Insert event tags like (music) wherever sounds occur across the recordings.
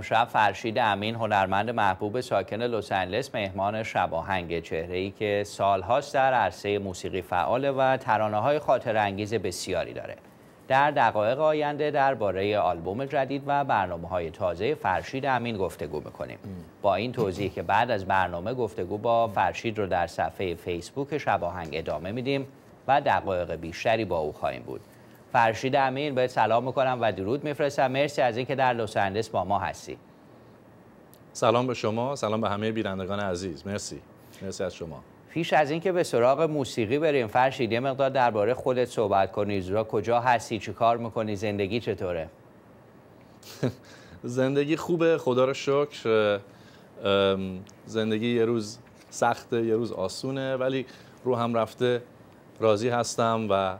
امشب فرشید امین هنرمند محبوب ساکن لس آنجلس مهمان شباهنگ چهره ای که سالهاست در عرصه موسیقی فعال و ترانه های خاطر انگیز بسیاری داره در دقایق آینده درباره آلبوم جدید و برنامه های تازه فرشید امین گفتگو میکنیم با این توضیح که بعد از برنامه گفتگو با فرشید رو در صفحه فیسبوک شباهنگ ادامه میدیم و دقایق بیشتری با او خواهیم بود فرشید امین باید سلام میکنم و درود میفرستم مرسی از اینکه در لس با ما هستی سلام به شما سلام به همه بینندگان عزیز مرسی مرسی از شما پیش از اینکه به سراغ موسیقی بریم فرشید یه مقدار درباره خودت صحبت کنی زورا کجا هستی چی کار میکنی زندگی چطوره (laughs) زندگی خوبه خدا رو شکر زندگی یه روز سخته یه روز آسونه ولی رو هم رفته راضی هستم و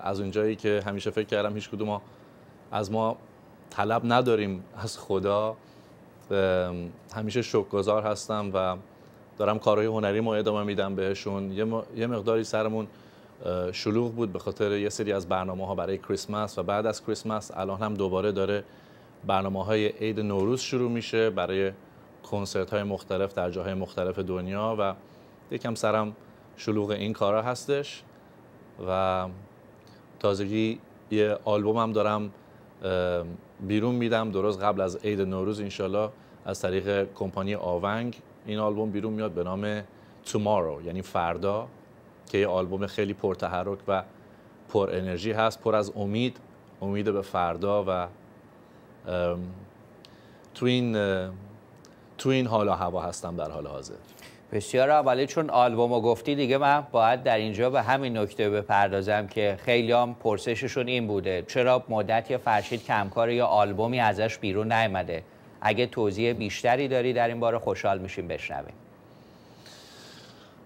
از اونجایی که همیشه فکر کردم هیچ کدوم ما از ما طلب نداریم از خدا همیشه شکرگزار هستم و دارم کارهای هنری ما ادامه میدم بهشون یه, یه مقداری سرمون شلوغ بود به خاطر یه سری از برنامه ها برای کریسمس و بعد از کریسمس الان هم دوباره داره برنامه های عید نوروز شروع میشه برای کنسرت های مختلف در جاهای مختلف دنیا و یکم سرم شلوغ این کارا هستش و تازگی یه آلبوم هم دارم بیرون میدم درست قبل از عید نوروز انشالله از طریق کمپانی آونگ این آلبوم بیرون میاد به نام تومارو یعنی فردا که یه آلبوم خیلی پرتحرک و پر انرژی هست پر از امید امید به فردا و تو این تو این حال و هوا هستم در حال حاضر بسیار ولی چون آلبوم گفتی دیگه من باید در اینجا به همین نکته بپردازم که خیلی هم پرسششون این بوده چرا مدت یا فرشید کمکار یا آلبومی ازش بیرون نیمده؟ اگه توضیح بیشتری داری در این بار خوشحال میشیم بشنویم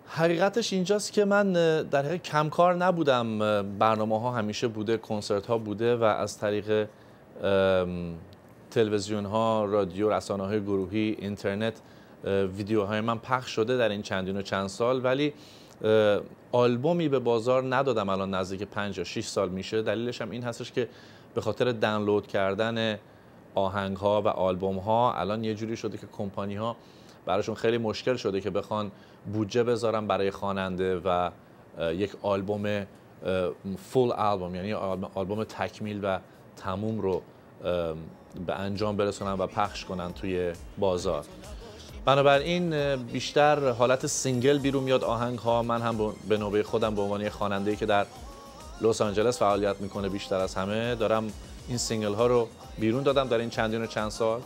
حقیقتش اینجاست که من در حقیق کمکار نبودم برنامه ها همیشه بوده کنسرت ها بوده و از طریق تلویزیون ها رادیو رسانه های گروهی اینترنت ویدیوهای من پخش شده در این چندین و چند سال ولی آلبومی به بازار ندادم الان نزدیک پنج یا 6 سال میشه دلیلش هم این هستش که به خاطر دانلود کردن آهنگ ها و آلبوم ها الان یه جوری شده که کمپانی ها براشون خیلی مشکل شده که بخوان بودجه بذارن برای خواننده و یک آلبوم فول آلبوم یعنی آلبوم تکمیل و تموم رو به انجام برسونن و پخش کنن توی بازار بنابراین بیشتر حالت سینگل بیرون میاد آهنگ ها من هم به نوبه خودم به عنوان خواننده که در لس آنجلس فعالیت میکنه بیشتر از همه دارم این سینگل ها رو بیرون دادم در این چندین و چند سال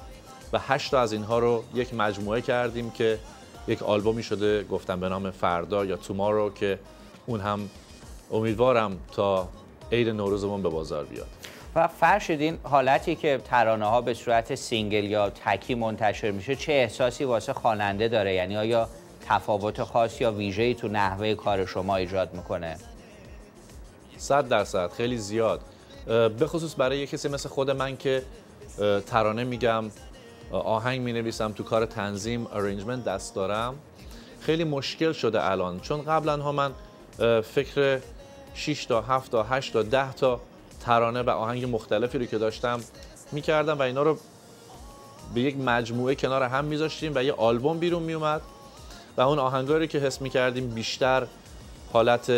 و هشت تا از اینها رو یک مجموعه کردیم که یک آلبومی شده گفتم به نام فردا یا تومارو که اون هم امیدوارم تا عید نوروزمون به بازار بیاد و این حالتی که ترانه ها به صورت سینگل یا تکی منتشر میشه چه احساسی واسه خواننده داره یعنی آیا تفاوت خاص یا ویژه‌ای تو نحوه کار شما ایجاد میکنه صد درصد خیلی زیاد به خصوص برای یه کسی مثل خود من که ترانه میگم آهنگ می تو کار تنظیم ارنجمنت دست دارم خیلی مشکل شده الان چون قبلا ها من فکر 6 تا 7 تا 8 تا 10 تا ترانه و آهنگ مختلفی رو که داشتم میکردم و اینا رو به یک مجموعه کنار هم میذاشتیم و یه آلبوم بیرون میومد و اون آهنگایی رو که حس میکردیم بیشتر حالت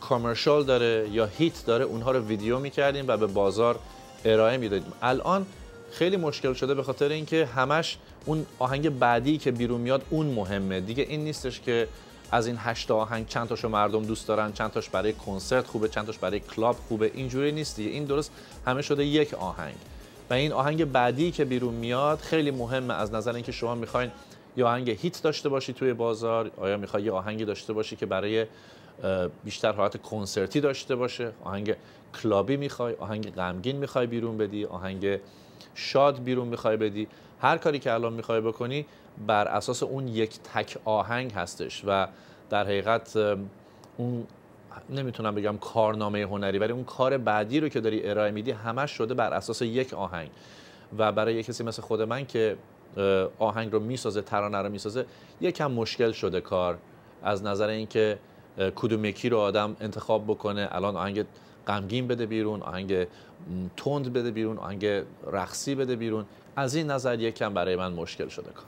کامرشال داره یا هیت داره اونها رو ویدیو میکردیم و به بازار ارائه میدادیم الان خیلی مشکل شده به خاطر اینکه همش اون آهنگ بعدی که بیرون میاد اون مهمه دیگه این نیستش که از این هشت آهنگ چند تاشو مردم دوست دارن چند تاش برای کنسرت خوبه چند تاش برای کلاب خوبه اینجوری نیست دیگه این درست همه شده یک آهنگ و این آهنگ بعدی که بیرون میاد خیلی مهمه از نظر اینکه شما میخواین یه آهنگ هیت داشته باشی توی بازار آیا میخوای یه آهنگی داشته باشی که برای بیشتر حالت کنسرتی داشته باشه آهنگ کلابی میخوای آهنگ غمگین میخوای بیرون بدی آهنگ شاد بیرون میخوای بدی هر کاری که الان میخوای بکنی بر اساس اون یک تک آهنگ هستش و در حقیقت اون نمیتونم بگم کارنامه هنری ولی اون کار بعدی رو که داری ارائه میدی همش شده بر اساس یک آهنگ و برای یک کسی مثل خود من که آهنگ رو میسازه ترانه رو میسازه یکم مشکل شده کار از نظر اینکه کدوم یکی رو آدم انتخاب بکنه الان آهنگ غمگین بده بیرون آهنگ تند بده بیرون آهنگ رقصی بده بیرون از این نظر یکم برای من مشکل شده کار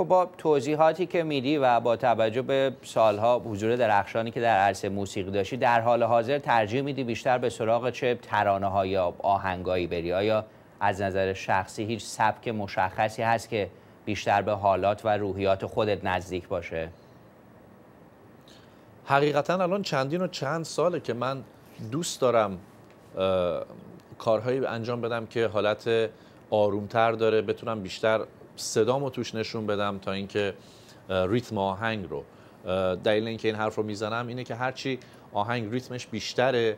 خب با توضیحاتی که میدی و با توجه به سالها حضور درخشانی که در عرصه موسیقی داشتی در حال حاضر ترجیح میدی بیشتر به سراغ چه ترانه ها یا آهنگایی بری آیا از نظر شخصی هیچ سبک مشخصی هست که بیشتر به حالات و روحیات خودت نزدیک باشه حقیقتا الان چندین و چند ساله که من دوست دارم کارهایی انجام بدم که حالت آرومتر داره بتونم بیشتر صدامو توش نشون بدم تا اینکه ریتم آهنگ رو دلیل اینکه این حرف رو میزنم اینه که هرچی آهنگ ریتمش بیشتره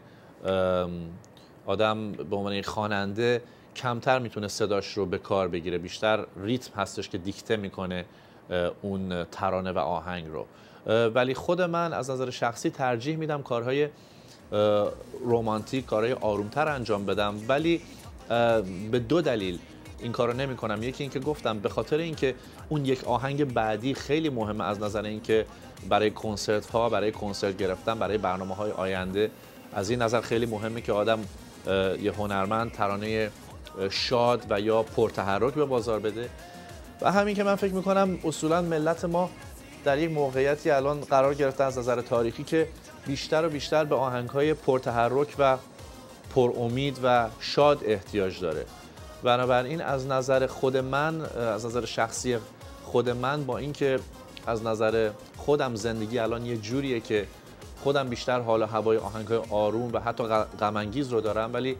آدم به عنوان خواننده کمتر میتونه صداش رو به کار بگیره بیشتر ریتم هستش که دیکته میکنه اون ترانه و آهنگ رو ولی خود من از نظر شخصی ترجیح میدم کارهای رومانتیک کارهای آرومتر انجام بدم ولی به دو دلیل این کارو نمیکنم یکی اینکه گفتم به خاطر اینکه اون یک آهنگ بعدی خیلی مهمه از نظر اینکه برای کنسرت ها برای کنسرت گرفتن برای برنامه های آینده از این نظر خیلی مهمه که آدم یه هنرمند ترانه شاد و یا پرتحرک به بازار بده و همین که من فکر میکنم اصولا ملت ما در یک موقعیتی الان قرار گرفته از نظر تاریخی که بیشتر و بیشتر به آهنگ های پرتحرک و پرامید و شاد احتیاج داره بنابراین از نظر خود من از نظر شخصی خود من با اینکه از نظر خودم زندگی الان یه جوریه که خودم بیشتر حال و هوای های آروم و حتی غم رو دارم ولی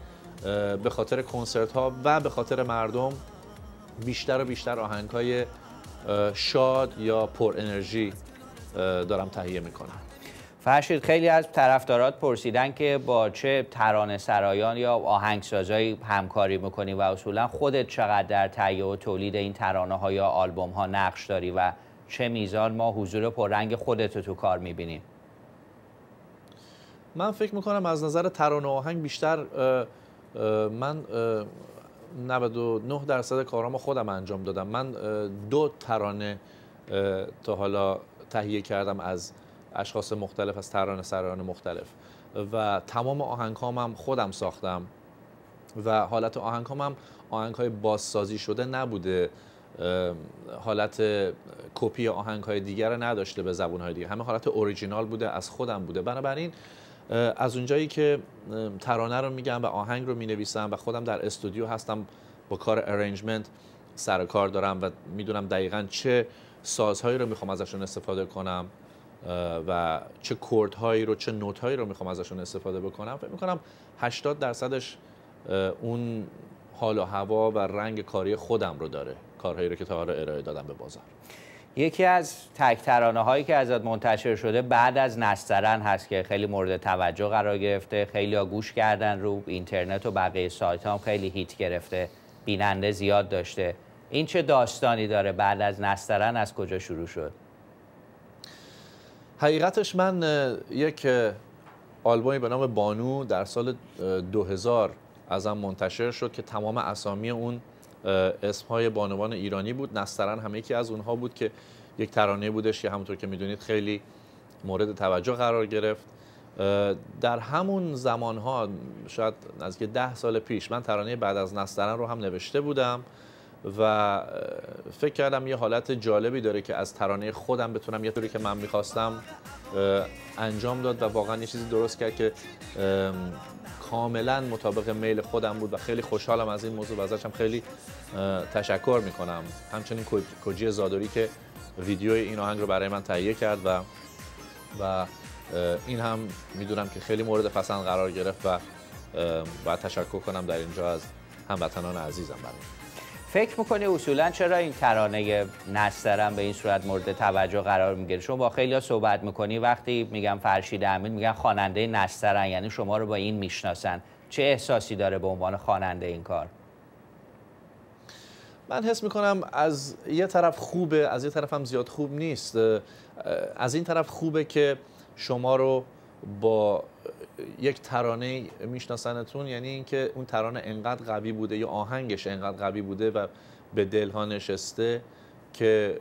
به خاطر کنسرت ها و به خاطر مردم بیشتر و بیشتر آهنگ های شاد یا پر انرژی دارم تهیه میکنم فرشید خیلی از طرفدارات پرسیدن که با چه ترانه سرایان یا آهنگسازایی همکاری میکنی و اصولا خودت چقدر در تهیه و تولید این ترانه ها یا آلبوم ها نقش داری و چه میزان ما حضور پررنگ خودت رو تو کار میبینیم من فکر میکنم از نظر ترانه آهنگ بیشتر من اه 99 درصد رو خودم انجام دادم من دو ترانه تا حالا تهیه کردم از اشخاص مختلف از ترانه سران مختلف و تمام آهنگ خودم ساختم و حالت آهنگ هم آهنگ های بازسازی شده نبوده حالت کپی آهنگ های دیگر رو نداشته به زبون های دیگه همه حالت اوریجینال بوده از خودم بوده بنابراین از اونجایی که ترانه رو میگم و آهنگ رو مینویسم و خودم در استودیو هستم با کار ارنجمنت سر کار دارم و میدونم دقیقا چه سازهایی رو میخوام ازشون استفاده کنم و چه کورد هایی رو چه نوت هایی رو میخوام ازشون استفاده بکنم فکر میکنم 80 درصدش اون حال و هوا و رنگ کاری خودم رو داره کارهایی رو که تا حالا ارائه دادم به بازار یکی از تک ترانه هایی که ازت منتشر شده بعد از نسترن هست که خیلی مورد توجه قرار گرفته خیلی ها گوش کردن رو اینترنت و بقیه سایت هم خیلی هیت گرفته بیننده زیاد داشته این چه داستانی داره بعد از نسترن از کجا شروع شد حقیقتش من یک آلبومی به نام بانو در سال 2000 ازم منتشر شد که تمام اسامی اون اسمهای بانوان ایرانی بود نسترن هم یکی از اونها بود که یک ترانه بودش که همونطور که میدونید خیلی مورد توجه قرار گرفت در همون زمانها شاید نزدیک ده سال پیش من ترانه بعد از نسترن رو هم نوشته بودم و فکر کردم یه حالت جالبی داره که از ترانه خودم بتونم یه طوری که من میخواستم انجام داد و واقعا یه چیزی درست کرد که کاملا مطابق میل خودم بود و خیلی خوشحالم از این موضوع و ازشم خیلی تشکر میکنم همچنین کجی زادوری که ویدیو این آهنگ رو برای من تهیه کرد و و این هم میدونم که خیلی مورد پسند قرار گرفت و باید تشکر کنم در اینجا از هموطنان عزیزم برای فکر میکنی اصولا چرا این ترانه نسترم به این صورت مورد توجه قرار میگیره شما با خیلی صحبت میکنی وقتی میگم فرشید امین میگن خواننده نسترن یعنی شما رو با این میشناسن چه احساسی داره به عنوان خواننده این کار من حس میکنم از یه طرف خوبه از یه طرف هم زیاد خوب نیست از این طرف خوبه که شما رو با یک ترانه میشناسنتون یعنی اینکه اون ترانه انقدر قوی بوده یا آهنگش انقدر قوی بوده و به دلها نشسته که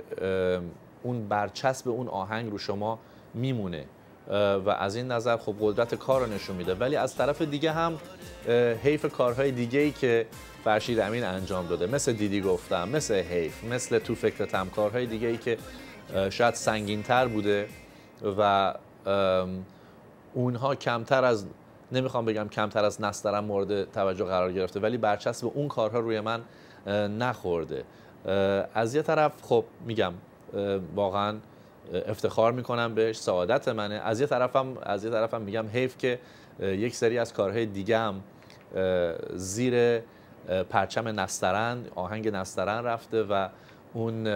اون برچسب اون آهنگ رو شما میمونه و از این نظر خب قدرت کار رو نشون میده ولی از طرف دیگه هم حیف کارهای دیگه ای که فرشید امین انجام داده مثل دیدی گفتم مثل حیف مثل تو فکرتم کارهای دیگه ای که شاید سنگین تر بوده و اونها کمتر از نمیخوام بگم کمتر از نستران مورد توجه قرار گرفته ولی برچسب اون کارها روی من نخورده از یه طرف خب میگم واقعا افتخار میکنم بهش سعادت منه از یه طرفم از یه طرفم میگم حیف که یک سری از کارهای دیگه هم زیر پرچم نسترن آهنگ نسترن رفته و اون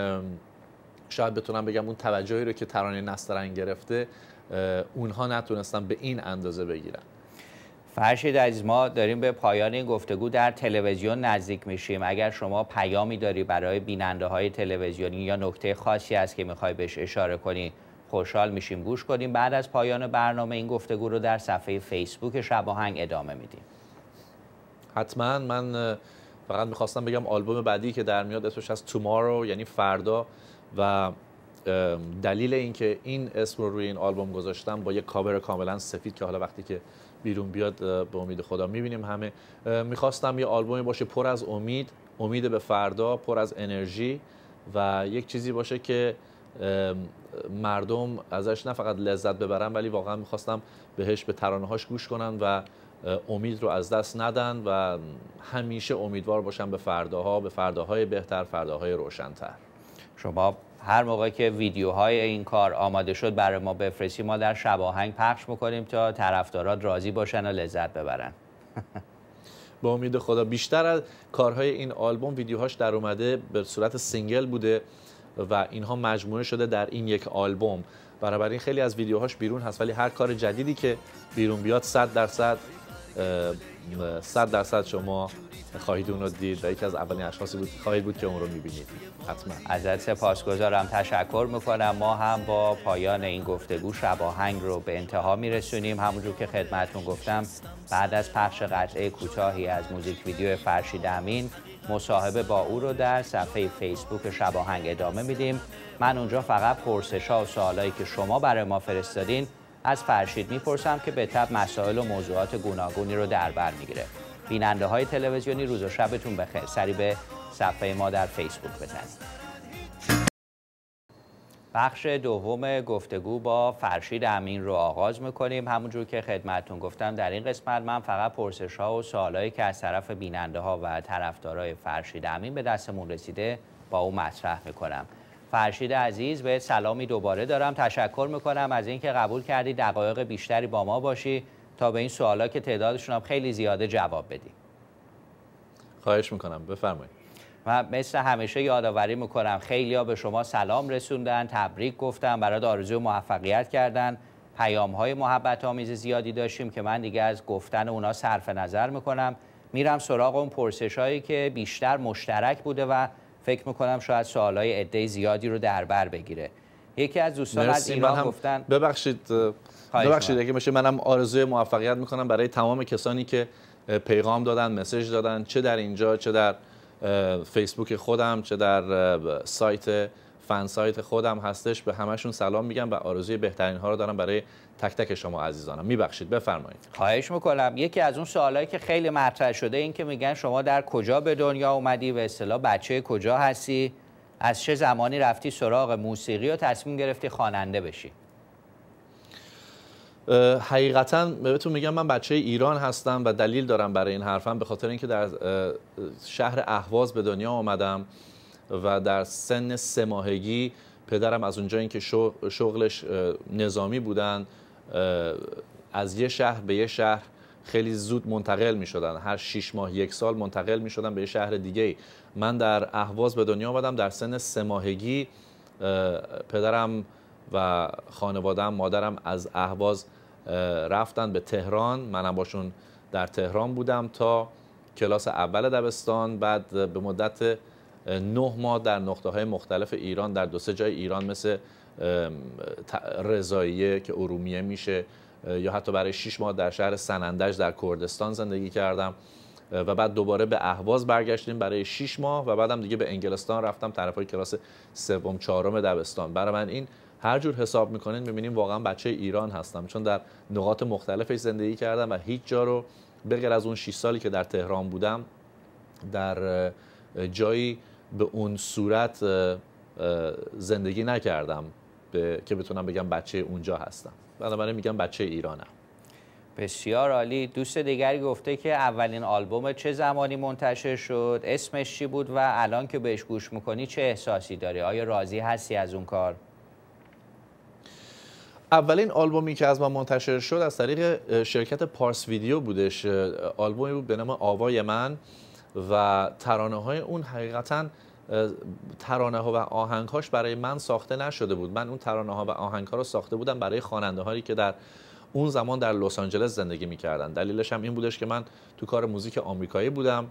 شاید بتونم بگم اون توجهی رو که ترانه نسترن گرفته اونها نتونستن به این اندازه بگیرن فرشید عزیز ما داریم به پایان این گفتگو در تلویزیون نزدیک میشیم اگر شما پیامی داری برای بیننده های تلویزیونی یا نکته خاصی هست که میخوای بهش اشاره کنی خوشحال میشیم گوش کنیم بعد از پایان برنامه این گفتگو رو در صفحه فیسبوک شباهنگ ادامه میدیم حتما من فقط میخواستم بگم آلبوم بعدی که در میاد اسمش از تومارو یعنی فردا و دلیل اینکه این اسم رو روی این آلبوم گذاشتم با یه کاور کاملا سفید که حالا وقتی که بیرون بیاد به امید خدا میبینیم همه میخواستم یه آلبومی باشه پر از امید امید به فردا پر از انرژی و یک چیزی باشه که مردم ازش نه فقط لذت ببرن ولی واقعا میخواستم بهش به ترانه هاش گوش کنن و امید رو از دست ندن و همیشه امیدوار باشن به فرداها به فرداهای بهتر فرداهای روشنتر شما هر موقع که ویدیوهای این کار آماده شد برای ما بفرستی ما در شباهنگ پخش میکنیم تا طرفدارات راضی باشن و لذت ببرن (laughs) با امید خدا بیشتر از کارهای این آلبوم ویدیوهاش در اومده به صورت سینگل بوده و اینها مجموعه شده در این یک آلبوم این خیلی از ویدیوهاش بیرون هست ولی هر کار جدیدی که بیرون بیاد صد درصد صد درصد شما خواهید اون رو دید و یکی از اولین اشخاصی بود خواهید بود که اون رو میبینید حتما ازت سپاسگزارم تشکر میکنم ما هم با پایان این گفتگو شباهنگ رو به انتها میرسونیم همونجور که خدمتون گفتم بعد از پخش قطعه کوتاهی از موزیک ویدیو فرشید امین مصاحبه با او رو در صفحه فیسبوک شباهنگ ادامه میدیم من اونجا فقط پرسش ها و سوالایی که شما برای ما فرستادین از فرشید میپرسم که به تب مسائل و موضوعات گوناگونی رو در بر میگیره بیننده های تلویزیونی روز و شبتون بخیر سری به صفحه ما در فیسبوک بزنید بخش دوم گفتگو با فرشید امین رو آغاز میکنیم همونجور که خدمتون گفتم در این قسمت من فقط پرسش ها و سوالایی که از طرف بیننده ها و طرفدارای فرشید امین به دستمون رسیده با او مطرح میکنم فرشید عزیز به سلامی دوباره دارم تشکر میکنم از اینکه قبول کردی دقایق بیشتری با ما باشی تا به این سوالا که تعدادشون هم خیلی زیاده جواب بدیم خواهش میکنم بفرمایید و مثل همیشه یادآوری میکنم خیلی ها به شما سلام رسوندن تبریک گفتن برای آرزو موفقیت کردن پیام های محبت آمیز زیادی داشتیم که من دیگه از گفتن اونا صرف نظر میکنم میرم سراغ اون پرسش هایی که بیشتر مشترک بوده و فکر میکنم شاید سوال های عده زیادی رو در بر بگیره یکی از دوستان از ایران گفتن ببخشید ببخشید اگه میشه منم آرزوی موفقیت میکنم برای تمام کسانی که پیغام دادن مسج دادن چه در اینجا چه در فیسبوک خودم چه در سایت فن سایت خودم هستش به همشون سلام میگم و آرزوی بهترین ها رو دارم برای تک تک شما عزیزانم میبخشید بفرمایید خواهش میکنم یکی از اون سوالایی که خیلی مطرح شده این که میگن شما در کجا به دنیا اومدی و اصطلاح بچه کجا هستی از چه زمانی رفتی سراغ موسیقی و تصمیم گرفتی خواننده بشی حقیقتا بهتون میگم من بچه ایران هستم و دلیل دارم برای این حرفم به خاطر اینکه در شهر اهواز به دنیا آمدم و در سن سه ماهگی پدرم از اونجا اینکه شغلش نظامی بودن از یه شهر به یه شهر خیلی زود منتقل می هر شش ماه یک سال منتقل می به شهر دیگه من در اهواز به دنیا آمدم در سن سه ماهگی پدرم و خانوادم مادرم از اهواز رفتن به تهران منم باشون در تهران بودم تا کلاس اول دبستان بعد به مدت نه ماه در نقطه های مختلف ایران در دو سه جای ایران مثل رضاییه که ارومیه میشه یا حتی برای 6 ماه در شهر سنندج در کردستان زندگی کردم و بعد دوباره به اهواز برگشتیم برای 6 ماه و بعدم دیگه به انگلستان رفتم طرفای کلاس سوم چهارم دبستان برای من این هر جور حساب میکنین میبینیم واقعا بچه ایران هستم چون در نقاط مختلفش زندگی کردم و هیچ جا رو بغیر از اون 6 سالی که در تهران بودم در جایی به اون صورت زندگی نکردم به... که بتونم بگم بچه اونجا هستم بنابراین میگم بچه ایرانم بسیار عالی دوست دیگری گفته که اولین آلبوم چه زمانی منتشر شد اسمش چی بود و الان که بهش گوش میکنی چه احساسی داری آیا راضی هستی از اون کار اولین آلبومی که از من منتشر شد از طریق شرکت پارس ویدیو بودش آلبومی بود به نام آوای من و ترانه های اون حقیقتاً ترانه ها و آهنگ هاش برای من ساخته نشده بود من اون ترانه ها و آهنگ ها رو ساخته بودم برای خواننده هایی که در اون زمان در لس آنجلس زندگی میکردن دلیلش هم این بودش که من تو کار موزیک آمریکایی بودم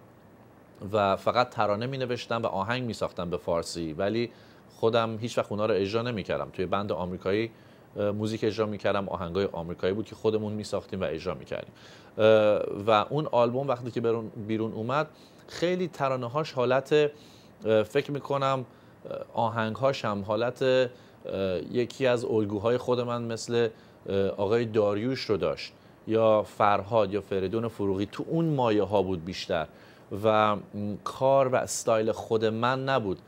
و فقط ترانه می نوشتم و آهنگ می ساختم به فارسی ولی خودم هیچ وقت رو اجرا نمی کردم توی بند آمریکایی موزیک اجرا می کردم آهنگای آمریکایی بود که خودمون می ساختیم و اجرا می کردیم و اون آلبوم وقتی که بیرون اومد خیلی ترانه هاش حالت فکر میکنم آهنگهاش هم حالت یکی از الگوهای خود من مثل آقای داریوش رو داشت یا فرهاد یا فریدون فروغی تو اون مایه ها بود بیشتر و کار و استایل خود من نبود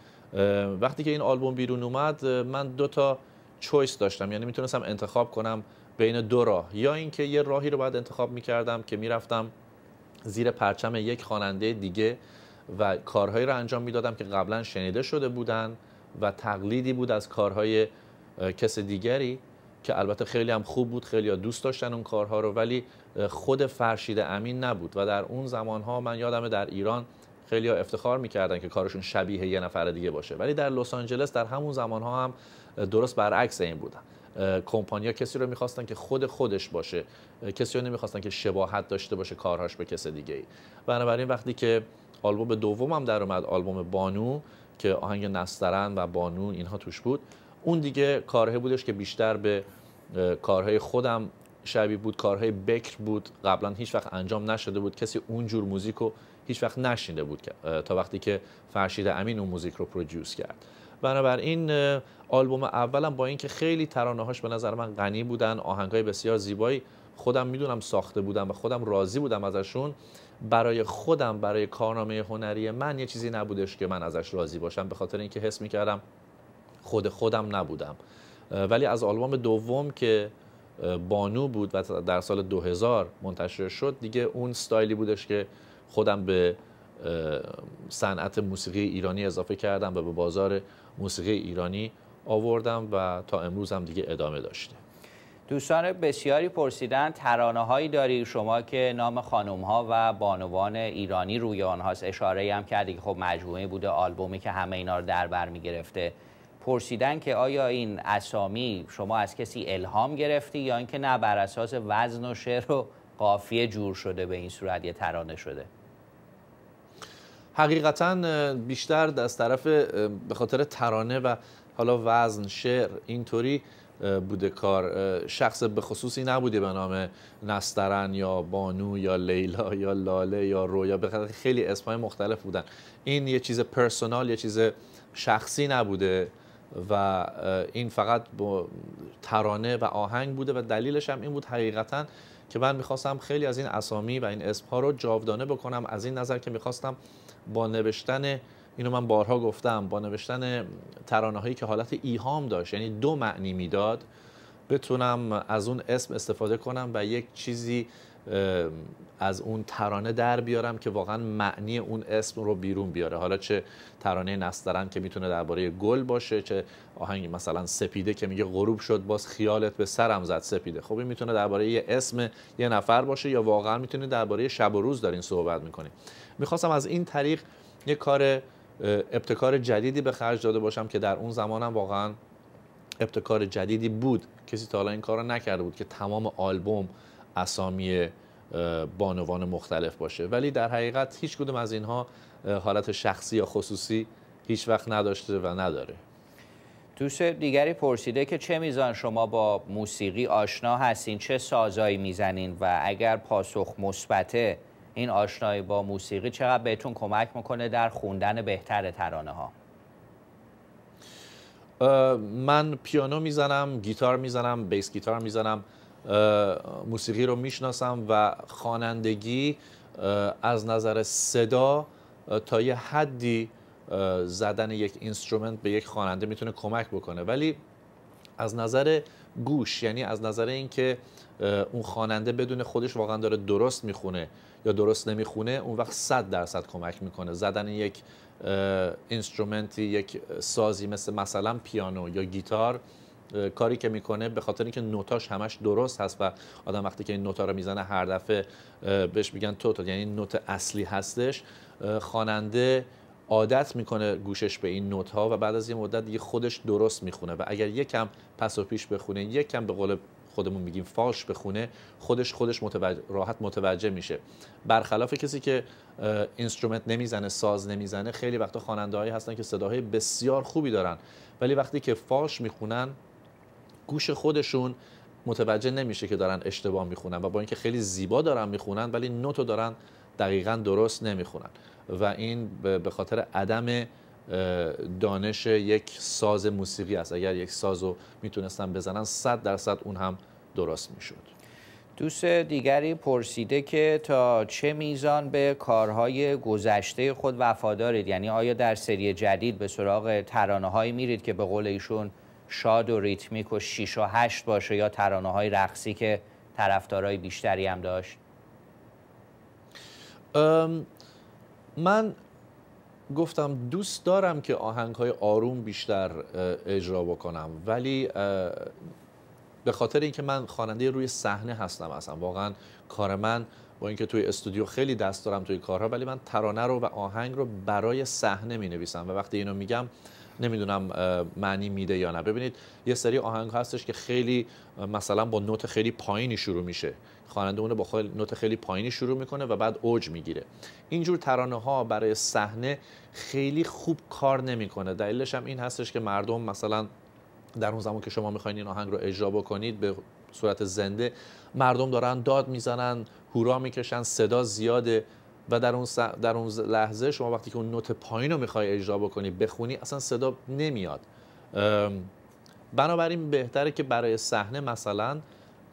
وقتی که این آلبوم بیرون اومد من دو تا چویس داشتم یعنی میتونستم انتخاب کنم بین دو راه یا اینکه یه راهی رو باید انتخاب میکردم که میرفتم زیر پرچم یک خواننده دیگه و کارهایی را انجام میدادم که قبلا شنیده شده بودن و تقلیدی بود از کارهای کس دیگری که البته خیلی هم خوب بود خیلی دوست داشتن اون کارها رو ولی خود فرشید امین نبود و در اون زمان ها من یادم در ایران خیلی ها افتخار میکردن که کارشون شبیه یه نفر دیگه باشه ولی در لس آنجلس در همون زمان ها هم درست برعکس این بودن کمپانیا کسی رو میخواستن که خود خودش باشه کسی رو نمیخواستن که شباهت داشته باشه کارهاش به کس دیگه ای بنابراین وقتی که آلبوم دومم در اومد آلبوم بانو که آهنگ نسترن و بانو اینها توش بود اون دیگه کاره بودش که بیشتر به کارهای خودم شبیه بود کارهای بکر بود قبلا هیچ وقت انجام نشده بود کسی اونجور موزیک رو هیچ وقت نشینده بود تا وقتی که فرشید امین اون موزیک رو پروڈیوس کرد بنابراین آلبوم اولم با اینکه خیلی ترانه هاش به نظر من غنی بودن آهنگ های بسیار زیبایی خودم میدونم ساخته بودم و خودم راضی بودم ازشون برای خودم برای کارنامه هنری من یه چیزی نبودش که من ازش راضی باشم به خاطر اینکه حس میکردم خود خودم نبودم ولی از آلبوم دوم که بانو بود و در سال 2000 منتشر شد دیگه اون ستایلی بودش که خودم به صنعت موسیقی ایرانی اضافه کردم و به بازار موسیقی ایرانی آوردم و تا امروز هم دیگه ادامه داشته دوستان بسیاری پرسیدن ترانه هایی داری شما که نام خانم ها و بانوان ایرانی روی آنهاست اشاره هم کردی که خب مجموعه بوده آلبومی که همه اینا رو در بر می گرفته پرسیدن که آیا این اسامی شما از کسی الهام گرفتی یا اینکه نه بر اساس وزن و شعر و قافیه جور شده به این صورت یه ترانه شده حقیقتا بیشتر از طرف به خاطر ترانه و حالا وزن شعر اینطوری بوده کار شخص به خصوصی نبوده به نام نسترن یا بانو یا لیلا یا لاله یا رویا به خیلی اسمای مختلف بودن این یه چیز پرسونال یه چیز شخصی نبوده و این فقط با ترانه و آهنگ بوده و دلیلش هم این بود حقیقتا که من میخواستم خیلی از این اسامی و این اسمها رو جاودانه بکنم از این نظر که میخواستم با نوشتن اینو من بارها گفتم با نوشتن ترانه هایی که حالت ایهام داشت یعنی دو معنی میداد بتونم از اون اسم استفاده کنم و یک چیزی از اون ترانه در بیارم که واقعا معنی اون اسم رو بیرون بیاره حالا چه ترانه نسترن که میتونه درباره گل باشه چه آهنگ مثلا سپیده که میگه غروب شد باز خیالت به سرم زد سپیده خب این میتونه درباره یه اسم یه نفر باشه یا واقعا میتونه درباره شب و روز دارین صحبت میکنیم میخواستم از این طریق یه کار ابتکار جدیدی به خرج داده باشم که در اون زمانم واقعا ابتکار جدیدی بود کسی تا حالا این کار نکرده بود که تمام آلبوم اسامی بانوان مختلف باشه ولی در حقیقت هیچ کدوم از اینها حالت شخصی یا خصوصی هیچ وقت نداشته و نداره دوست دیگری پرسیده که چه میزان شما با موسیقی آشنا هستین چه سازایی میزنین و اگر پاسخ مثبته این آشنایی با موسیقی چقدر بهتون کمک میکنه در خوندن بهتر ترانه ها من پیانو میزنم گیتار میزنم بیس گیتار میزنم موسیقی رو میشناسم و خوانندگی از نظر صدا تا یه حدی زدن یک اینسترومنت به یک خواننده میتونه کمک بکنه ولی از نظر گوش یعنی از نظر اینکه اون خواننده بدون خودش واقعا داره درست میخونه یا درست نمیخونه اون وقت صد درصد کمک میکنه زدن یک اینسترومنتی یک سازی مثل مثلا پیانو یا گیتار کاری که میکنه به خاطر اینکه نوتاش همش درست هست و آدم وقتی که این نوتا رو میزنه هر دفعه بهش میگن توتال یعنی نوت اصلی هستش خواننده عادت میکنه گوشش به این نوت ها و بعد از یه مدت دیگه خودش درست میخونه و اگر یکم پس و پیش بخونه یکم به قول خودمون میگیم فاش بخونه خودش خودش راحت متوجه میشه برخلاف کسی که اینسترومنت نمیزنه ساز نمیزنه خیلی وقتا هایی هستن که صداهای بسیار خوبی دارن ولی وقتی که فاش میخونن گوش خودشون متوجه نمیشه که دارن اشتباه میخونن و با اینکه خیلی زیبا دارن میخونن ولی نوتو دارن دقیقا درست نمیخونن و این به خاطر عدم دانش یک ساز موسیقی است اگر یک ساز رو میتونستن بزنن صد درصد اون هم درست میشد دوست دیگری پرسیده که تا چه میزان به کارهای گذشته خود وفادارید یعنی آیا در سری جدید به سراغ ترانه هایی میرید که به قول ایشون شاد و ریتمیک و شیش و هشت باشه یا ترانه های رقصی که طرفدارای بیشتری هم داشت من گفتم دوست دارم که آهنگ های آروم بیشتر اجرا بکنم ولی به خاطر اینکه من خواننده روی صحنه هستم اصلا واقعا کار من با اینکه توی استودیو خیلی دست دارم توی کارها ولی من ترانه رو و آهنگ رو برای صحنه می نویسم و وقتی اینو میگم نمیدونم معنی میده یا نه ببینید یه سری آهنگ هستش که خیلی مثلا با نوت خیلی پایینی شروع میشه خواننده اون با خیلی نوت خیلی پایینی شروع میکنه و بعد اوج میگیره اینجور ترانه ها برای صحنه خیلی خوب کار نمیکنه دلیلش هم این هستش که مردم مثلا در اون زمان که شما میخواین این آهنگ رو اجرا بکنید به صورت زنده مردم دارن داد میزنن هورا میکشن صدا زیاده و در اون, س... در اون لحظه شما وقتی که اون نوت پایین رو میخوای اجرا بکنی بخونی اصلا صدا نمیاد بنابراین بهتره که برای صحنه مثلا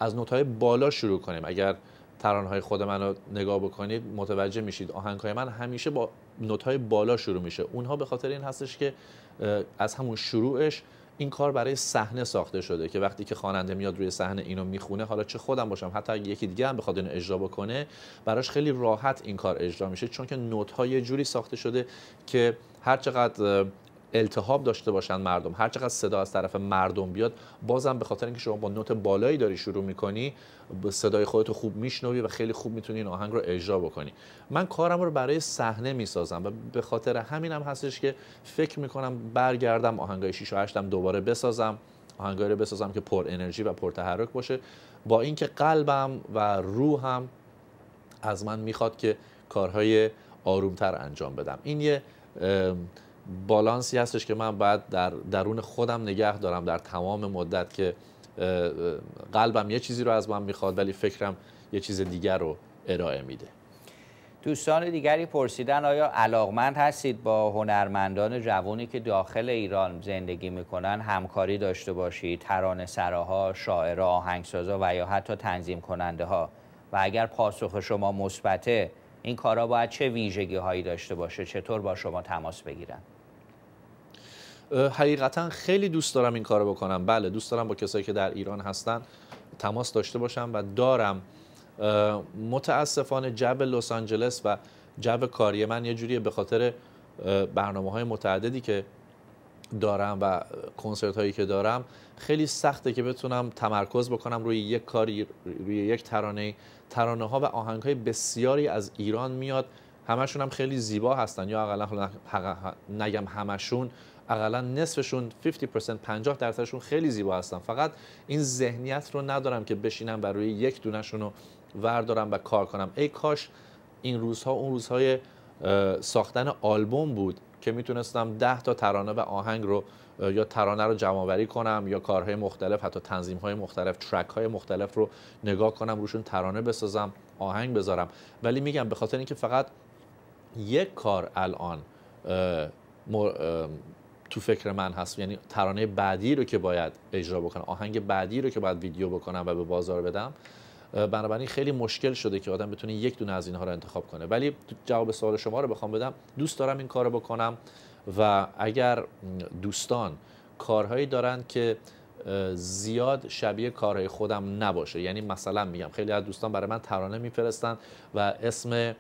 از های بالا شروع کنیم اگر ترانهای خود من رو نگاه بکنید متوجه میشید آهنگهای من همیشه با های بالا شروع میشه اونها به خاطر این هستش که از همون شروعش این کار برای صحنه ساخته شده که وقتی که خواننده میاد روی صحنه اینو میخونه حالا چه خودم باشم حتی اگه یکی دیگه هم بخواد اینو اجرا بکنه براش خیلی راحت این کار اجرا میشه چون که نوت ها یه جوری ساخته شده که هر چقدر التهاب داشته باشن مردم هر چقدر صدا از طرف مردم بیاد بازم به خاطر اینکه شما با نوت بالایی داری شروع میکنی صدای خودت خوب میشنوی و خیلی خوب میتونی این آهنگ رو اجرا بکنی من کارم رو برای صحنه میسازم و به خاطر همینم هم هستش که فکر میکنم برگردم آهنگای 6 و 8 دوباره بسازم آهنگایی رو بسازم که پر انرژی و پر تحرک باشه با اینکه قلبم و روحم از من میخواد که کارهای آرومتر انجام بدم این یه بالانسی هستش که من باید در درون خودم نگه دارم در تمام مدت که قلبم یه چیزی رو از من میخواد ولی فکرم یه چیز دیگر رو ارائه میده دوستان دیگری پرسیدن آیا علاقمند هستید با هنرمندان جوانی که داخل ایران زندگی میکنن همکاری داشته باشید ترانه سراها، شاعرها، آهنگسازا و یا حتی تنظیم کننده ها و اگر پاسخ شما مثبته این کارا باید چه ویژگی هایی داشته باشه چطور با شما تماس بگیرن حقیقتا خیلی دوست دارم این کارو بکنم بله دوست دارم با کسایی که در ایران هستن تماس داشته باشم و دارم متاسفانه جب لس آنجلس و جب کاری من یه جوریه به خاطر برنامه های متعددی که دارم و کنسرت هایی که دارم خیلی سخته که بتونم تمرکز بکنم روی یک کاری روی یک ترانه ترانه ها و آهنگ های بسیاری از ایران میاد همشون هم خیلی زیبا هستن یا اقلا نگم همشون اقلا نصفشون 50% 50 درصدشون خیلی زیبا هستن فقط این ذهنیت رو ندارم که بشینم و روی یک دونشون رو وردارم و کار کنم ای کاش این روزها اون روزهای ساختن آلبوم بود که میتونستم 10 تا ترانه و آهنگ رو یا ترانه رو جمع کنم یا کارهای مختلف حتی تنظیم های مختلف ترک های مختلف رو نگاه کنم روشون ترانه بسازم آهنگ بذارم ولی میگم به خاطر اینکه فقط یک کار الان تو فکر من هست یعنی ترانه بعدی رو که باید اجرا بکنم آهنگ بعدی رو که باید ویدیو بکنم و به بازار بدم بنابراین خیلی مشکل شده که آدم بتونه یک دونه از اینها رو انتخاب کنه ولی جواب سوال شما رو بخوام بدم دوست دارم این کار رو بکنم و اگر دوستان کارهایی دارن که زیاد شبیه کارهای خودم نباشه یعنی مثلا میگم خیلی از دوستان برای من ترانه میفرستن و اسم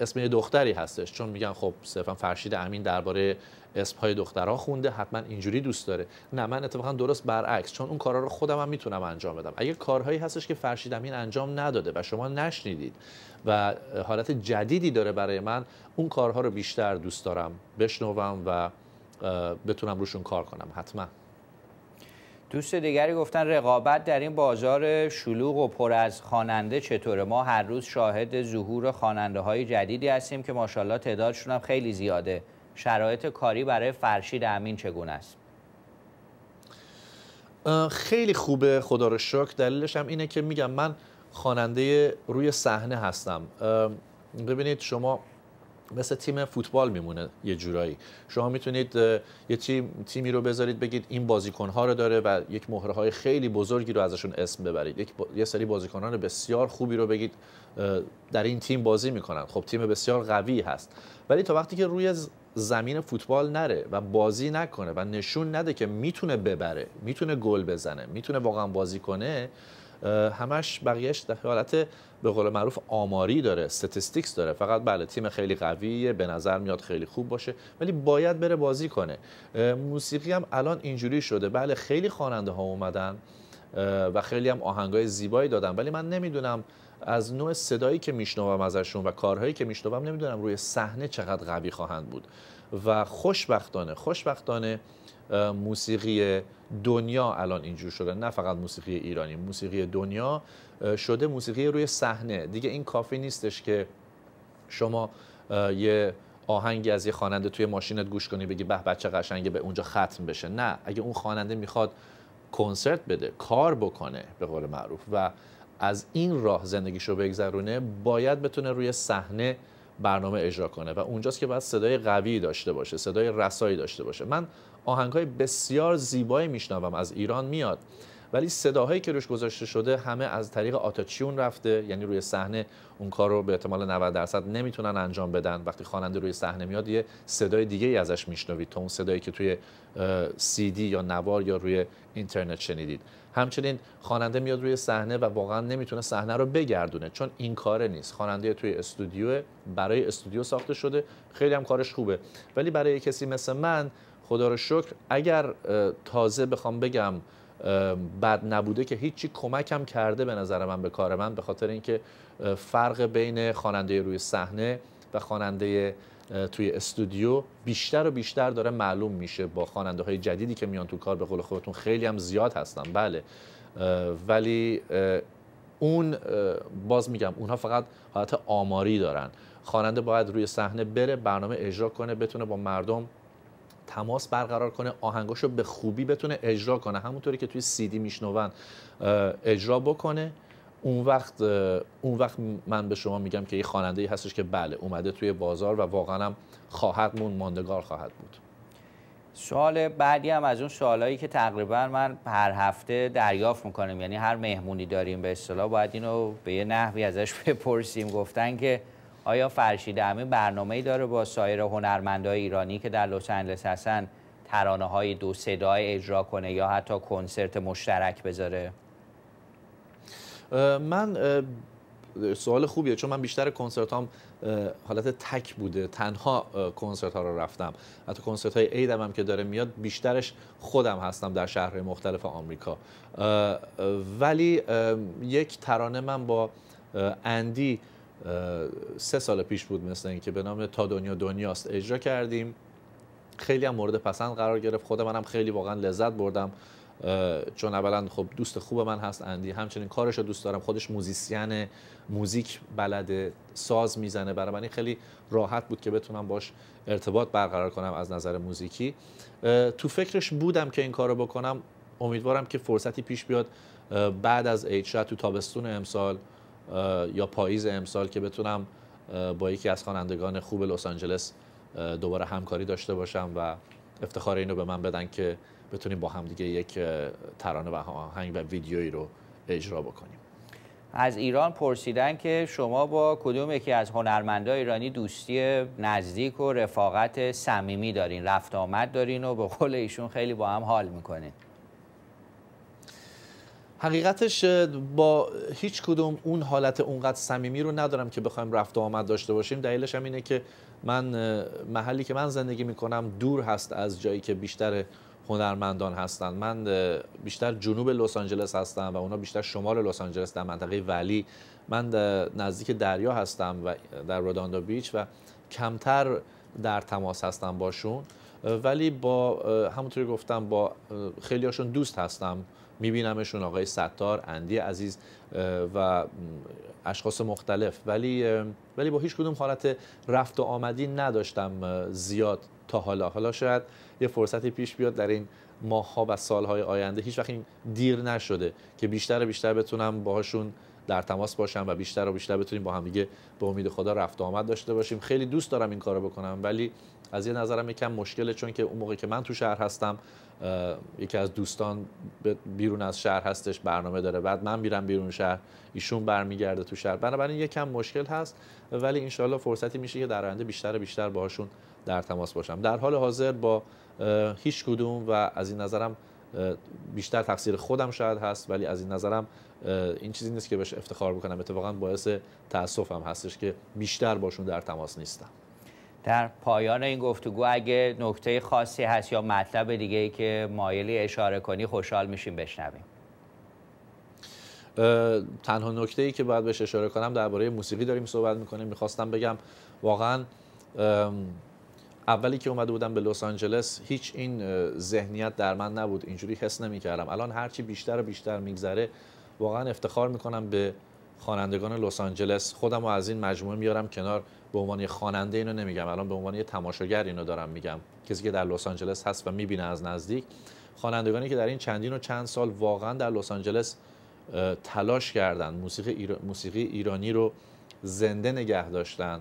اسم یه دختری هستش چون میگن خب صرفا فرشید امین درباره اسم های دخترها خونده حتما اینجوری دوست داره نه من اتفاقا درست برعکس چون اون کارا رو خودم هم میتونم انجام بدم اگه کارهایی هستش که این انجام نداده و شما نشنیدید و حالت جدیدی داره برای من اون کارها رو بیشتر دوست دارم بشنوم و بتونم روشون کار کنم حتما دوست دیگری گفتن رقابت در این بازار شلوغ و پر از خواننده چطوره ما هر روز شاهد ظهور خواننده های جدیدی هستیم که ماشاءالله تعدادشون هم خیلی زیاده شرایط کاری برای فرشید امین چگونه است خیلی خوبه خدا رو شکر دلیلش هم اینه که میگم من خواننده روی صحنه هستم ببینید شما مثل تیم فوتبال میمونه یه جورایی شما میتونید یه تیم تیمی رو بذارید بگید این بازیکن رو داره و یک مهره های خیلی بزرگی رو ازشون اسم ببرید یک یه سری بازیکنان بسیار خوبی رو بگید در این تیم بازی میکنن خب تیم بسیار قوی هست ولی تا وقتی که روی زمین فوتبال نره و بازی نکنه و نشون نده که میتونه ببره میتونه گل بزنه میتونه واقعا بازی کنه همش بقیهش در حالت به قول معروف آماری داره استاتستیکس داره فقط بله تیم خیلی قویه به نظر میاد خیلی خوب باشه ولی باید بره بازی کنه موسیقی هم الان اینجوری شده بله خیلی خواننده ها اومدن و خیلی هم آهنگای زیبایی دادن ولی من نمیدونم از نوع صدایی که میشنوم ازشون و کارهایی که میشنوم نمیدونم روی صحنه چقدر قوی خواهند بود و خوشبختانه خوشبختانه موسیقی دنیا الان اینجور شده نه فقط موسیقی ایرانی موسیقی دنیا شده موسیقی روی صحنه دیگه این کافی نیستش که شما یه آهنگی از یه خواننده توی ماشینت گوش کنی بگی به بچه قشنگه به اونجا ختم بشه نه اگه اون خواننده میخواد کنسرت بده کار بکنه به قول معروف و از این راه زندگیشو بگذرونه باید بتونه روی صحنه برنامه اجرا کنه و اونجاست که باید صدای قوی داشته باشه صدای رسایی داشته باشه من های بسیار زیبایی میشنوم از ایران میاد ولی صداهایی که روش گذاشته شده همه از طریق آتاچیون رفته یعنی روی صحنه اون کار رو به احتمال 90 درصد نمیتونن انجام بدن وقتی خواننده روی صحنه میاد یه صدای دیگه ای ازش میشنوید تا اون صدایی که توی سی دی یا نوار یا روی اینترنت شنیدید همچنین خواننده میاد روی صحنه و واقعا نمیتونه صحنه رو بگردونه چون این کاره نیست خواننده توی استودیو برای استودیو ساخته شده خیلی هم کارش خوبه ولی برای کسی مثل من خدا رو شکر اگر تازه بخوام بگم بد نبوده که هیچی کمکم کرده به نظر من به کار من به خاطر اینکه فرق بین خواننده روی صحنه و خواننده توی استودیو بیشتر و بیشتر داره معلوم میشه با خواننده های جدیدی که میان تو کار به قول خودتون خیلی هم زیاد هستن بله ولی اون باز میگم اونها فقط حالت آماری دارن خواننده باید روی صحنه بره برنامه اجرا کنه بتونه با مردم تماس برقرار کنه آهنگاش رو به خوبی بتونه اجرا کنه همونطوری که توی دی میشنون اجرا بکنه اون وقت اون وقت من به شما میگم که یه خواننده ای هستش که بله اومده توی بازار و واقعا هم خواهد مون ماندگار خواهد بود سوال بعدی هم از اون سوالایی که تقریبا من هر هفته دریافت میکنم یعنی هر مهمونی داریم به اصطلاح باید اینو به یه نحوی ازش (laughs) بپرسیم گفتن که آیا فرشید همه برنامه ای داره با سایر هنرمندای ایرانی که در لس آنجلس هستن ترانه های دو صدای اجرا کنه یا حتی کنسرت مشترک بذاره من سوال خوبیه چون من بیشتر کنسرت هم حالت تک بوده تنها کنسرت ها رو رفتم حتی کنسرت های عیدم هم که داره میاد بیشترش خودم هستم در شهرهای مختلف آمریکا ولی یک ترانه من با اندی سه سال پیش بود مثل اینکه به نام تا دنیا دنیاست اجرا کردیم خیلی هم مورد پسند قرار گرفت خود منم خیلی واقعا لذت بردم چون اولا خب دوست خوب من هست اندی همچنین کارش رو دوست دارم خودش موزیسین موزیک بلده ساز میزنه برای من خیلی راحت بود که بتونم باش ارتباط برقرار کنم از نظر موزیکی تو فکرش بودم که این کارو بکنم امیدوارم که فرصتی پیش بیاد بعد از ایچ تو تابستون امسال یا پاییز امسال که بتونم با یکی از خوانندگان خوب لس آنجلس دوباره همکاری داشته باشم و افتخار اینو به من بدن که بتونیم با هم دیگه یک ترانه و آهنگ و ویدیویی رو اجرا بکنیم از ایران پرسیدن که شما با کدوم یکی از هنرمندای ایرانی دوستی نزدیک و رفاقت صمیمی دارین رفت آمد دارین و به قول ایشون خیلی با هم حال میکنین حقیقتش با هیچ کدوم اون حالت اونقدر صمیمی رو ندارم که بخوایم رفت و آمد داشته باشیم دلیلش هم اینه که من محلی که من زندگی میکنم دور هست از جایی که بیشتر هنرمندان هستن من بیشتر جنوب لس آنجلس هستم و اونا بیشتر شمال لس آنجلس در منطقه ولی من نزدیک دریا هستم و در روداندا بیچ و کمتر در تماس هستم باشون ولی با همونطوری گفتم با هاشون دوست هستم میبینمشون آقای ستار اندی عزیز و اشخاص مختلف ولی ولی با هیچ کدوم حالت رفت و آمدی نداشتم زیاد تا حالا حالا شاید یه فرصتی پیش بیاد در این ها و سالهای آینده هیچ وقت این دیر نشده که بیشتر و بیشتر بتونم باهاشون در تماس باشم و بیشتر و بیشتر بتونیم با هم دیگه به امید خدا رفت و آمد داشته باشیم خیلی دوست دارم این کارو بکنم ولی از یه نظرم یکم مشکله چون که اون موقع که من تو شهر هستم یکی از دوستان بیرون از شهر هستش برنامه داره بعد من میرم بیرون شهر ایشون برمیگرده تو شهر بنابراین کم مشکل هست ولی انشالله فرصتی میشه که در آینده بیشتر بیشتر باهاشون در تماس باشم در حال حاضر با هیچ کدوم و از این نظرم بیشتر تقصیر خودم شاید هست ولی از این نظرم این چیزی نیست که بهش افتخار بکنم اتفاقا باعث تاسفم هستش که بیشتر باشون در تماس نیستم در پایان این گفتگو اگه نکته خاصی هست یا مطلب دیگه ای که مایلی اشاره کنی خوشحال میشیم بشنویم تنها نکته ای که باید بهش اشاره کنم درباره موسیقی داریم صحبت میکنیم میخواستم بگم واقعا اولی که اومده بودم به لس آنجلس هیچ این ذهنیت در من نبود اینجوری حس نمیکردم الان هرچی بیشتر و بیشتر میگذره واقعا افتخار میکنم به خوانندگان لس آنجلس خودم رو از این مجموعه میارم کنار به عنوان یه خواننده اینو نمیگم الان به عنوان یه تماشاگر اینو دارم میگم کسی که در لس آنجلس هست و میبینه از نزدیک خوانندگانی که در این چندین و چند سال واقعا در لس آنجلس تلاش کردن موسیقی, موسیقی ایرانی رو زنده نگه داشتن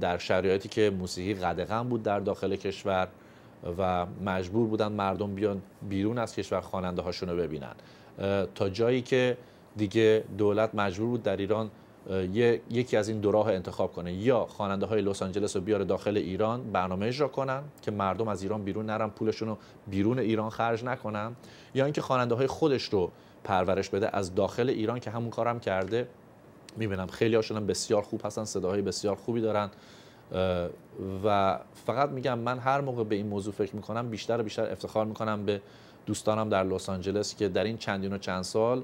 در شرایطی که موسیقی قدغن بود در داخل کشور و مجبور بودن مردم بیان بیرون از کشور خواننده هاشون رو ببینن تا جایی که دیگه دولت مجبور بود در ایران یکی از این دو راه انتخاب کنه یا خواننده های لس آنجلس رو بیاره داخل ایران برنامه اجرا کنن که مردم از ایران بیرون نرن پولشون رو بیرون ایران خرج نکنن یا اینکه خواننده های خودش رو پرورش بده از داخل ایران که همون کارم کرده میبینم خیلی هاشون بسیار خوب هستن صداهای بسیار خوبی دارن و فقط میگم من هر موقع به این موضوع فکر میکنم بیشتر و بیشتر افتخار میکنم به دوستانم در لس آنجلس که در این چندین و چند سال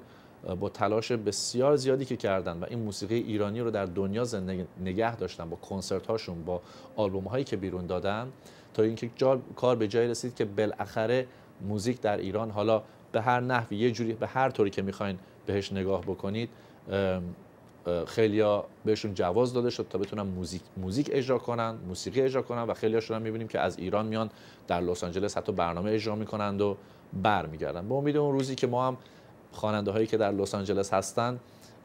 با تلاش بسیار زیادی که کردن و این موسیقی ایرانی رو در دنیا زنده نگه داشتن با کنسرت هاشون با آلبوم هایی که بیرون دادن تا اینکه کار به جای رسید که بالاخره موزیک در ایران حالا به هر نحوی یه جوری به هر طوری که میخواین بهش نگاه بکنید خیلیا بهشون جواز داده شد تا بتونن موزیک موزیک اجرا کنن موسیقی اجرا کنن و خیلیاشون هم میبینیم که از ایران میان در لس آنجلس حتی برنامه اجرا میکنند و برمیگردن به امید اون روزی که ما هم خواننده هایی که در لس آنجلس هستن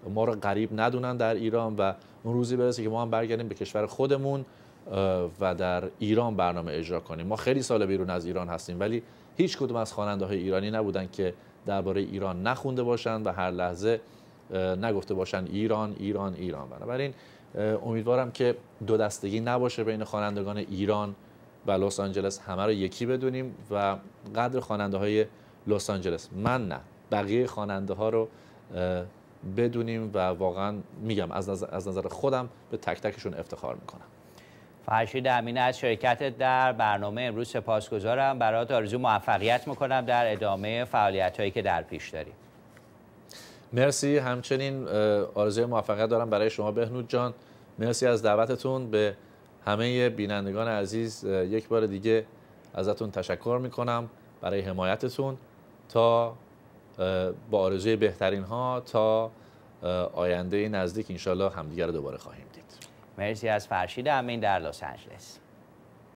ما رو غریب ندونن در ایران و اون روزی برسه که ما هم برگردیم به کشور خودمون و در ایران برنامه اجرا کنیم ما خیلی سال بیرون از ایران هستیم ولی هیچ کدوم از خواننده های ایرانی نبودن که درباره ایران نخونده باشن و هر لحظه نگفته باشن ایران ایران ایران بنابراین امیدوارم که دو دستگی نباشه بین خوانندگان ایران و لس آنجلس همه رو یکی بدونیم و قدر خواننده های لس آنجلس من نه بقیه خواننده ها رو بدونیم و واقعا میگم از نظر, از نظر خودم به تک تکشون افتخار میکنم فرشید امین از شرکتت در برنامه امروز سپاسگزارم برات آرزو موفقیت میکنم در ادامه فعالیت هایی که در پیش داریم مرسی همچنین آرزوی موفقیت دارم برای شما بهنود جان مرسی از دعوتتون به همه بینندگان عزیز یک بار دیگه ازتون تشکر میکنم برای حمایتتون تا با آرزوی بهترین ها تا آینده نزدیک انشالله همدیگر رو دوباره خواهیم دید مرسی از فرشید امین در لس آنجلس